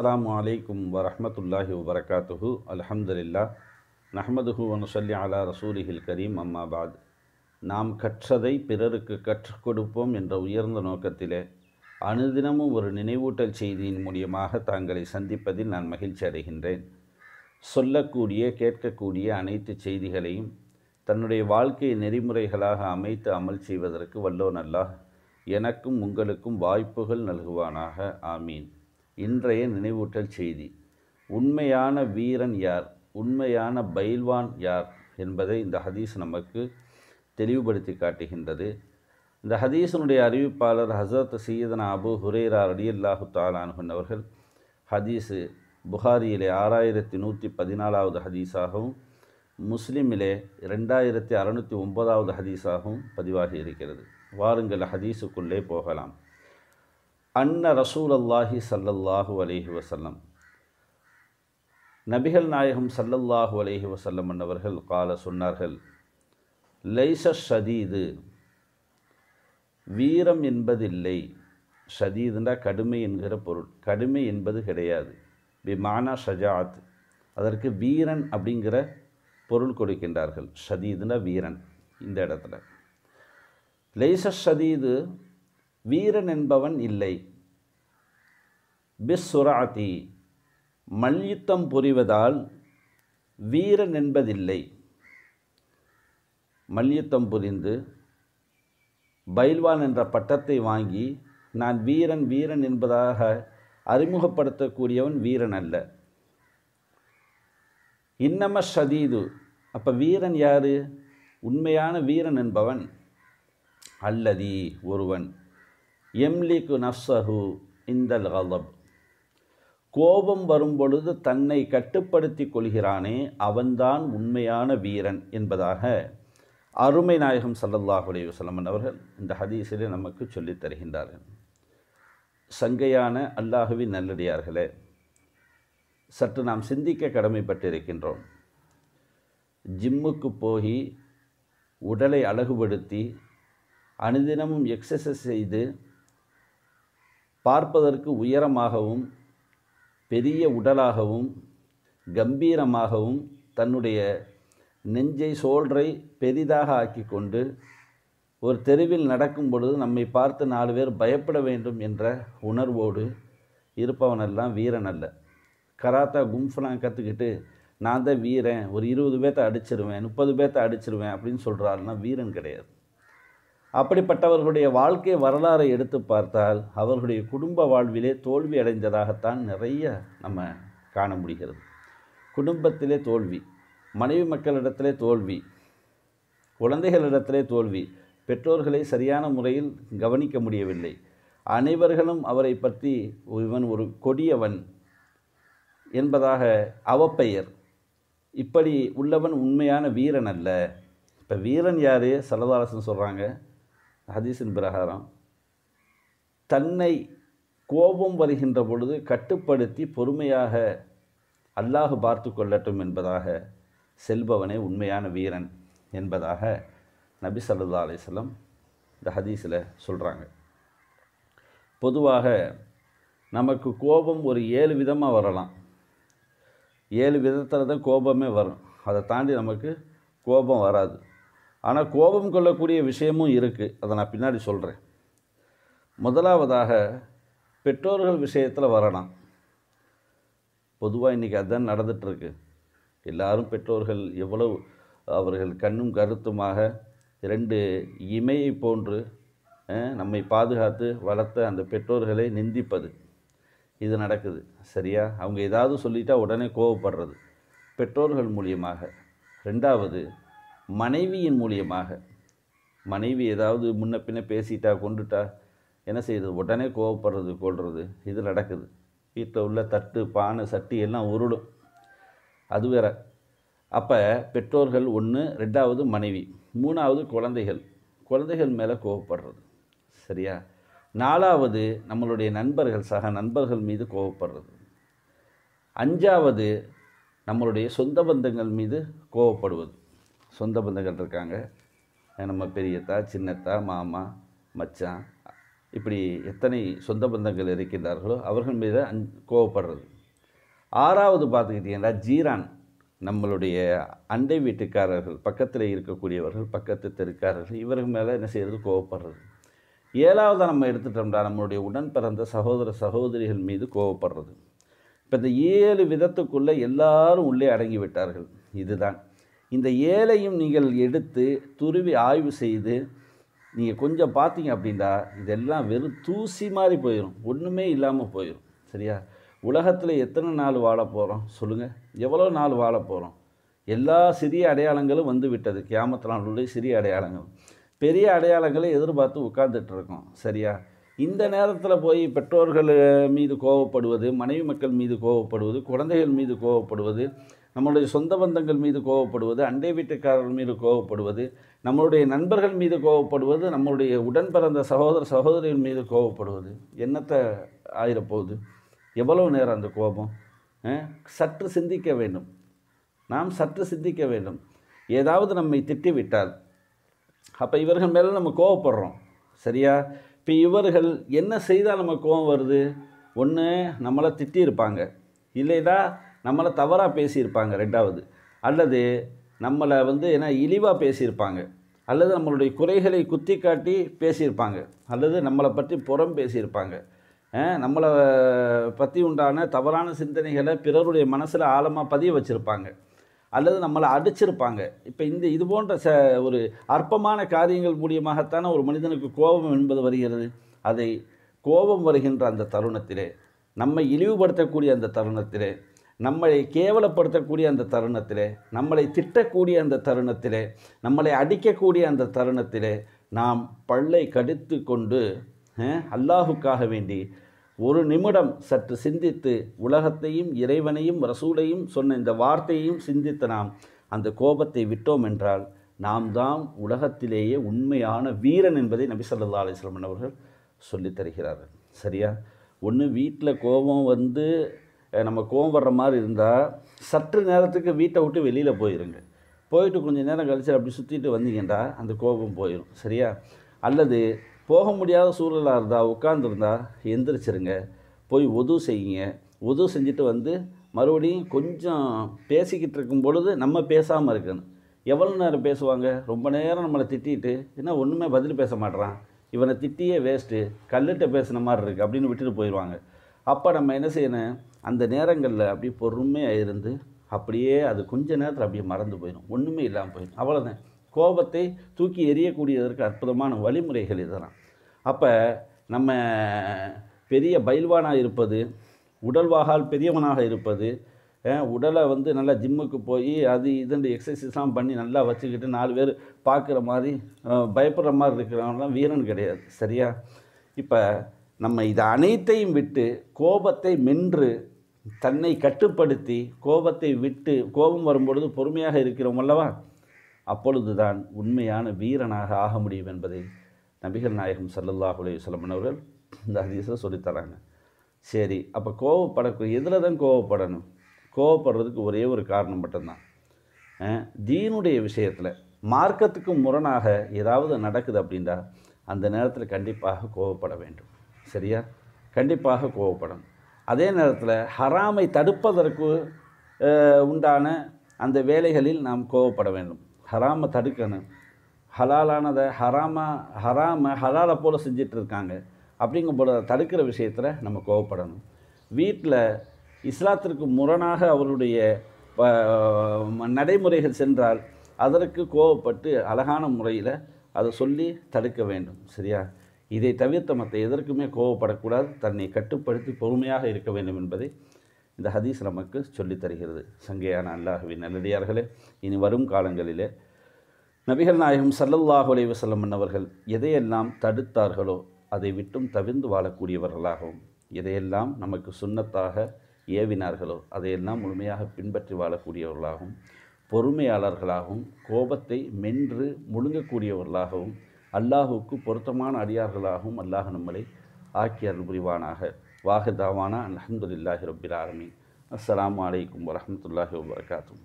அஸ்லாம் வலைக்கும் வரமத்துல்லாஹி வபரகாத்துஹு அலஹம்துல்லா நஹமதுஹு வனுசல்லி அலா ரசூலிஹில் கரீம் அம்மாபாத் நாம் கற்றதை பிறருக்கு கற்றுக் கொடுப்போம் என்ற உயர்ந்த நோக்கத்திலே அனுதினமும் ஒரு நினைவூட்டல் செய்தியின் மூலியமாக தாங்களை சந்திப்பதில் நான் மகிழ்ச்சி அடைகின்றேன் சொல்லக்கூடிய கேட்கக்கூடிய அனைத்து செய்திகளையும் தன்னுடைய வாழ்க்கை நெறிமுறைகளாக அமைத்து அமல் செய்வதற்கு வல்லோன் அல்லாஹ் எனக்கும் உங்களுக்கும் வாய்ப்புகள் நல்குவானாக ஆமீன் இன்றைய நினைவூட்டல் செய்தி உண்மையான வீரன் யார் உண்மையான பைல்வான் யார் என்பதை இந்த ஹதீஸ் நமக்கு தெளிவுபடுத்தி காட்டுகின்றது இந்த ஹதீஸனுடைய அறிவிப்பாளர் ஹசரத் சீதனா அபு ஹுரேரா அடி அல்லாஹு தாலான்ஹன் அவர்கள் ஹதீஸு புகாரியிலே ஆறாயிரத்தி நூற்றி பதினாலாவது ஹதீஸாகவும் முஸ்லீமிலே ரெண்டாயிரத்தி அறநூற்றி ஒன்பதாவது ஹதீஸாகவும் பதிவாகி இருக்கிறது வாருங்கள் ஹதீஸுக்குள்ளே போகலாம் அன்ன ரசூல் அல்லாஹி சல்லல்லாஹு அலேஹி வசல்லம் நபிகள் நாயகம் சல்லல்லாஹு அலேஹி வசல்லம் அன்னவர்கள் கால சொன்னார்கள் லைச ஷதீது வீரம் என்பதில்லை ஷதீதுனா கடுமை என்கிற பொருள் கடுமை என்பது கிடையாது விமானா ஷஜாத் அதற்கு வீரன் அப்படிங்கிற பொருள் கொடுக்கின்றார்கள் ஷதீதுனா வீரன் இந்த இடத்துல லைச ஷதீது வீரன் என்பவன் இல்லை பிஸ்ஸுராத்தி மல்யுத்தம் புரிவதால் வீரன் என்பதில்லை மல்யுத்தம் புரிந்து பைல்வான் என்ற பட்டத்தை வாங்கி நான் வீரன் வீரன் என்பதாக அறிமுகப்படுத்தக்கூடியவன் வீரன் அல்ல இன்னம ஷதீது அப்போ வீரன் யார் உண்மையான வீரன் என்பவன் அல்லதி ஒருவன் எம்லிக்கு நஃப்சஹு இந்தல் கலப் கோபம் வரும் பொழுது தன்னை கட்டுப்படுத்தி கொள்கிறானே அவன்தான் உண்மையான வீரன் என்பதாக அருமை நாயகம் சல்லல்லாஹ் அலையுசல்லமன் அவர்கள் இந்த ஹதீஸிலே நமக்கு சொல்லித் தருகின்றார்கள் சங்கையான அல்லாஹுவின் நல்லடியார்களே சற்று நாம் சிந்திக்க கடமைப்பட்டிருக்கின்றோம் ஜிம்முக்கு போய் உடலை அழகுபடுத்தி அனுதினமும் எக்ஸசைஸ் செய்து பார்ப்பதற்கு உயரமாகவும் பெரிய உடலாகவும் கம்பீரமாகவும் தன்னுடைய நெஞ்சை சோழரை பெரிதாக ஆக்கி கொண்டு ஒரு தெருவில் நடக்கும் பொழுது நம்மை பார்த்து நாலு பேர் பயப்பட வேண்டும் என்ற உணர்வோடு இருப்பவனெல்லாம் வீரன் அல்ல கராத்தா கும்ஃபெலாம் கற்றுக்கிட்டு நான் தான் வீரன் ஒரு இருபது பேர்த்த அடிச்சிருவேன் முப்பது பேர்த்த அடிச்சிருவேன் அப்படின்னு சொல்கிறாருன்னா வீரன் கிடையாது அப்படிப்பட்டவர்களுடைய வாழ்க்கை வரலாறை எடுத்து பார்த்தால் அவர்களுடைய குடும்ப வாழ்விலே தோல்வி அடைந்ததாகத்தான் நிறைய நம்ம காண முடிகிறது குடும்பத்திலே தோல்வி மனைவி மக்களிடத்திலே தோல்வி குழந்தைகளிடத்திலே தோல்வி பெற்றோர்களை சரியான முறையில் கவனிக்க முடியவில்லை அனைவர்களும் அவரை பற்றி இவன் ஒரு கொடியவன் என்பதாக அவப்பெயர் இப்படி உள்ளவன் உண்மையான வீரன் அல்ல இப்போ வீரன் யார் சலதாரசன் சொல்கிறாங்க ஹதீஸின் பிரகாரம் தன்னை கோபம் வருகின்ற பொழுது கட்டுப்படுத்தி பொறுமையாக அல்லாஹ் பார்த்து கொள்ளட்டும் என்பதாக செல்பவனே உண்மையான வீரன் என்பதாக நபி சல்லா அலிஸ்லம் இந்த ஹதீஸில் சொல்கிறாங்க பொதுவாக நமக்கு கோபம் ஒரு ஏழு விதமாக வரலாம் ஏழு விதத்தில் தான் கோபமே வரும் அதை தாண்டி நமக்கு கோபம் வராது ஆனால் கோபம் கொள்ளக்கூடிய விஷயமும் இருக்குது அதை நான் பின்னாடி சொல்கிறேன் முதலாவதாக பெற்றோர்கள் விஷயத்தில் வரலாம் பொதுவாக இன்றைக்கி அதுதான் நடந்துகிட்ருக்கு எல்லாரும் பெற்றோர்கள் எவ்வளவு அவர்கள் கண்ணும் கருத்துமாக ரெண்டு இமையை போன்று நம்மை பாதுகாத்து வளர்த்த அந்த பெற்றோர்களை நிந்திப்பது இது நடக்குது சரியா அவங்க ஏதாவது சொல்லிட்டா உடனே கோவப்படுறது பெற்றோர்கள் மூலியமாக ரெண்டாவது மனைவியின் மூலியமாக மனைவி ஏதாவது முன்ன பின்ன பேசிட்டா கொண்டுட்டா என்ன செய்யுது உடனே கோவப்படுறது கொள்வது இது நடக்குது வீட்டில் உள்ள தட்டு பானை சட்டி எல்லாம் உருளும் அது வேற அப்போ பெற்றோர்கள் ஒன்று ரெண்டாவது மனைவி மூணாவது குழந்தைகள் குழந்தைகள் மேலே கோவப்படுறது சரியா நாலாவது நம்மளுடைய நண்பர்கள் சக நண்பர்கள் மீது கோவப்படுறது அஞ்சாவது நம்மளுடைய சொந்த பந்தங்கள் மீது கோவப்படுவது சொந்த பந்தங்கள் இருக்காங்க நம்ம பெரியத்தா சின்னத்தா மாமா மச்சான் இப்படி எத்தனை சொந்த பந்தங்கள் இருக்கின்றார்களோ அவர்கள் மீது அந் கோவப்படுறது ஆறாவது பார்த்துக்கிட்டிங்கன்னா ஜீரான் நம்மளுடைய அண்டை வீட்டுக்காரர்கள் பக்கத்தில் இருக்கக்கூடியவர்கள் பக்கத்து தெருக்காரர்கள் இவர்கள் மேலே என்ன செய்கிறது கோவப்படுறது ஏழாவதாக நம்ம எடுத்துட்டோம்னா நம்மளுடைய உடன் பிறந்த சகோதர சகோதரிகள் மீது கோவப்படுறது இப்போ இந்த ஏழு விதத்துக்குள்ளே எல்லாரும் உள்ளே அடங்கி விட்டார்கள் இதுதான் இந்த ஏழையும் நீங்கள் எடுத்து துருவி ஆய்வு செய்து நீங்கள் கொஞ்சம் பார்த்தீங்க அப்படின்னா இதெல்லாம் வெறும் தூசி மாதிரி போயிடும் ஒன்றுமே இல்லாமல் போயிடும் சரியா உலகத்தில் எத்தனை நாள் வாழ போகிறோம் சொல்லுங்கள் எவ்வளோ நாள் வாழ போகிறோம் எல்லா சிறிய அடையாளங்களும் வந்து விட்டது கேமத்தினாலுடைய சிறிய அடையாளங்கள் பெரிய அடையாளங்களை எதிர்பார்த்து உட்கார்ந்துட்டு இருக்கோம் சரியா இந்த நேரத்தில் போய் பெற்றோர்கள் மீது கோவப்படுவது மனைவி மக்கள் மீது கோவப்படுவது குழந்தைகள் மீது கோவப்படுவது நம்மளுடைய சொந்த பந்தங்கள் மீது கோவப்படுவது அண்டை வீட்டுக்காரர்கள் மீது கோவப்படுவது நம்மளுடைய நண்பர்கள் மீது கோவப்படுவது நம்மளுடைய உடன் பிறந்த சகோதர சகோதரிகள் மீது கோவப்படுவது என்னத்தை ஆயிரப்போகுது எவ்வளவு நேரம் அந்த கோபம் சற்று சிந்திக்க வேண்டும் நாம் சற்று சிந்திக்க வேண்டும் ஏதாவது நம்மை திட்டிவிட்டால் அப்போ இவர்கள் மேலே நம்ம கோவப்படுறோம் சரியா இப்போ இவர்கள் என்ன செய்தால் நம்ம கோபம் வருது ஒன்று நம்மளை திட்டியிருப்பாங்க இல்லைதா நம்மளை தவறாக பேசியிருப்பாங்க ரெண்டாவது அல்லது நம்மளை வந்து என்ன இழிவாக பேசியிருப்பாங்க அல்லது நம்மளுடைய குறைகளை குத்தி காட்டி பேசியிருப்பாங்க அல்லது நம்மளை பற்றி புறம் பேசியிருப்பாங்க நம்மளை பற்றி உண்டான தவறான சிந்தனைகளை பிறருடைய மனசில் ஆழமாக பதிய வச்சுருப்பாங்க அல்லது நம்மளை அடிச்சிருப்பாங்க இப்போ இந்த இது போன்ற ச ஒரு அற்பமான காரியங்கள் மூலியமாகத்தானே ஒரு மனிதனுக்கு கோபம் என்பது வருகிறது அதை கோபம் வருகின்ற அந்த தருணத்திலே நம்மை இழிவுபடுத்தக்கூடிய அந்த தருணத்திலே நம்மளை கேவலப்படுத்தக்கூடிய அந்த தருணத்தில் நம்மளை திட்டக்கூடிய அந்த தருணத்தில் நம்மளை அடிக்கக்கூடிய அந்த தருணத்தில் நாம் பள்ளை கடித்து கொண்டு அல்லாஹுக்காக வேண்டி ஒரு நிமிடம் சற்று சிந்தித்து உலகத்தையும் இறைவனையும் ரசூலையும் சொன்ன இந்த வார்த்தையையும் சிந்தித்து நாம் அந்த கோபத்தை விட்டோம் என்றால் நாம் தான் உலகத்திலேயே உண்மையான வீரன் என்பதை நபி சொல்லா அலிஸ்லாம் அவர்கள் சொல்லித்தருகிறார்கள் சரியா ஒன்று வீட்டில் கோபம் வந்து நம்ம கோவம் வர்ற மாதிரி இருந்தால் சற்று நேரத்துக்கு வீட்டை விட்டு வெளியில் போயிருங்க போயிட்டு கொஞ்சம் நேரம் கழிச்சு அப்படி சுற்றிட்டு வந்தீங்கன்னா அந்த கோபம் போயிடும் சரியா அல்லது போக முடியாத சூழலாக இருந்தால் உட்காந்துருந்தா எந்திரிச்சிருங்க போய் உதவு செய்யுங்க உதவு செஞ்சுட்டு வந்து மறுபடியும் கொஞ்சம் பேசிக்கிட்டு இருக்கும் பொழுது நம்ம பேசாமல் இருக்கணும் எவ்வளோ நேரம் பேசுவாங்க ரொம்ப நேரம் நம்மளை திட்டிட்டு ஏன்னா ஒன்றுமே பதில் பேச மாட்டேறான் இவனை திட்டியே வேஸ்ட்டு கல்லுகிட்ட பேசின மாதிரி இருக்குது அப்படின்னு விட்டுட்டு போயிடுவாங்க அப்போ நம்ம என்ன செய்யணும் அந்த நேரங்களில் அப்படியே பொறுமையாக இருந்து அப்படியே அது கொஞ்ச நேரத்தில் அப்படியே மறந்து போயிடும் ஒன்றுமே இல்லாமல் போயிடும் அவ்வளோதான் கோபத்தை தூக்கி எறியக்கூடியதற்கு அற்புதமான வழிமுறைகள் இதெல்லாம் அப்போ நம்ம பெரிய பயில்வானாக இருப்பது உடல்வாகால் பெரியவனாக இருப்பது உடலை வந்து நல்லா ஜிம்முக்கு போய் அது இதுண்டு எக்ஸசைஸ்லாம் பண்ணி நல்லா வச்சுக்கிட்டு நாலு பேர் பார்க்குற மாதிரி பயப்படுற மாதிரி இருக்கிறவங்களாம் வீரன் கிடையாது சரியா இப்போ நம்ம இது அனைத்தையும் விட்டு கோபத்தை மென்று தன்னை கட்டுப்படுத்தி கோபத்தை விட்டு கோபம் வரும்பொழுது பொறுமையாக இருக்கிறோம் அல்லவா அப்பொழுதுதான் உண்மையான வீரனாக ஆக முடியும் என்பதை நபிகள் நாயகம் சல்லல்லாஹ் சொல்லமன் அவர்கள் இந்த அதிசை சொல்லித்தராங்க சரி அப்போ கோவப்படக்கூடிய எதில் தான் கோவப்படணும் கோவப்படுறதுக்கு ஒரே ஒரு காரணம் மட்டும்தான் தீனுடைய விஷயத்தில் மார்க்கத்துக்கு முரணாக ஏதாவது நடக்குது அப்படின்னா அந்த நேரத்தில் கண்டிப்பாக கோவப்பட வேண்டும் சரியா கண்டிப்பாக கோவப்படணும் அதே நேரத்தில் ஹராமை தடுப்பதற்கு உண்டான அந்த வேலைகளில் நாம் கோவப்பட வேண்டும் ஹராமை தடுக்கணும் ஹலாலானதை ஹராமா ஹராமை ஹலாலை போல் செஞ்சிட்ருக்காங்க அப்படிங்கும் போல தடுக்கிற விஷயத்தில் நம்ம கோவப்படணும் வீட்டில் இஸ்லாத்திற்கு முரணாக அவருடைய நடைமுறைகள் சென்றால் அதற்கு கோவப்பட்டு அழகான முறையில் அதை சொல்லி தடுக்க வேண்டும் சரியா இதை தவிர்த்த மற்ற எதற்குமே கோவப்படக்கூடாது தன்னை கட்டுப்படுத்தி பொறுமையாக இருக்க வேண்டும் என்பதை இந்த ஹதீஸ் நமக்கு சொல்லித் தருகிறது சங்கையான அல்லாஹுவின் நல்லடியார்களே இனி வரும் காலங்களிலே நபிகள் நாயகம் சல்லல்லாஹு அலி வசல்லம் அவர்கள் எதையெல்லாம் தடுத்தார்களோ அதை விட்டும் தவிர்ந்து வாழக்கூடியவர்களாகவும் எதையெல்லாம் நமக்கு சுண்ணத்தாக ஏவினார்களோ அதையெல்லாம் முழுமையாக பின்பற்றி வாழக்கூடியவர்களாகவும் பொறுமையாளர்களாகவும் கோபத்தை மென்று முழுங்கக்கூடியவர்களாகவும் அல்லாஹுக்கு பொருத்தமான அடியார்களாகவும் அல்லாஹ் நம்மளை ஆக்கி அருள் புரிவானாக வாகதாவானா அலமதுல்லாஹி ரபில் ஆலமின் அஸ்லாம் வலைக்கம் வரமத்துல்லாஹி வபர்காத்தூ